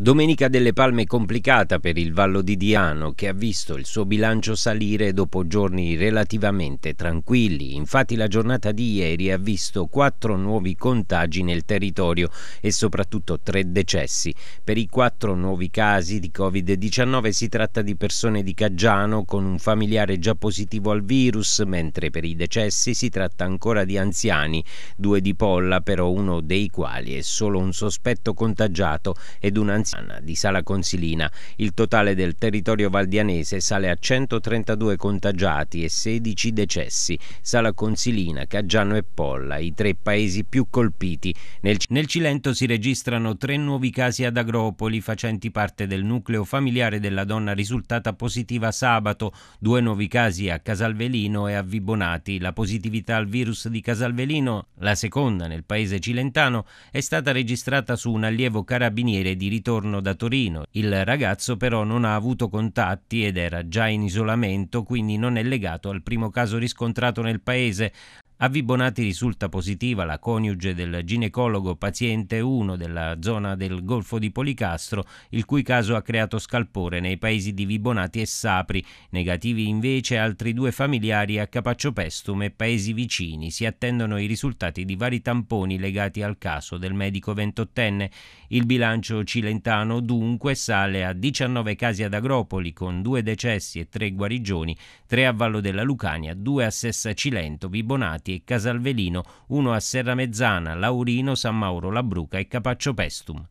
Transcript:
Domenica delle Palme complicata per il Vallo di Diano che ha visto il suo bilancio salire dopo giorni relativamente tranquilli. Infatti la giornata di ieri ha visto quattro nuovi contagi nel territorio e soprattutto tre decessi. Per i quattro nuovi casi di Covid-19 si tratta di persone di Caggiano con un familiare già positivo al virus, mentre per i decessi si tratta ancora di anziani, due di Polla però uno dei quali è solo un sospetto contagiato ed un anziano San di Sala Consilina. Il totale del territorio valdianese sale a 132 contagiati e 16 decessi. Sala Consilina, Caggiano e Polla, i tre paesi più colpiti. Nel, nel Cilento si registrano tre nuovi casi ad Agropoli facenti parte del nucleo familiare della donna risultata positiva sabato, due nuovi casi a Casalvelino e a Vibonati. La positività al virus di Casalvelino, la seconda nel paese cilentano, è stata registrata su un allievo carabiniere di ritorno ritorno da Torino. Il ragazzo però non ha avuto contatti ed era già in isolamento, quindi non è legato al primo caso riscontrato nel paese. A Vibonati risulta positiva la coniuge del ginecologo paziente 1 della zona del Golfo di Policastro, il cui caso ha creato scalpore nei paesi di Vibonati e Sapri, negativi invece altri due familiari a Capaccio-Pestum e paesi vicini. Si attendono i risultati di vari tamponi legati al caso del medico ventottenne. Il bilancio cilentano dunque sale a 19 casi ad Agropoli con due decessi e tre guarigioni, tre a Vallo della Lucania, due a Sessa Cilento, Vibonati Casati e Casalvelino, uno a Serramezzana, Laurino, San Mauro, Labruca e Capaccio Pestum.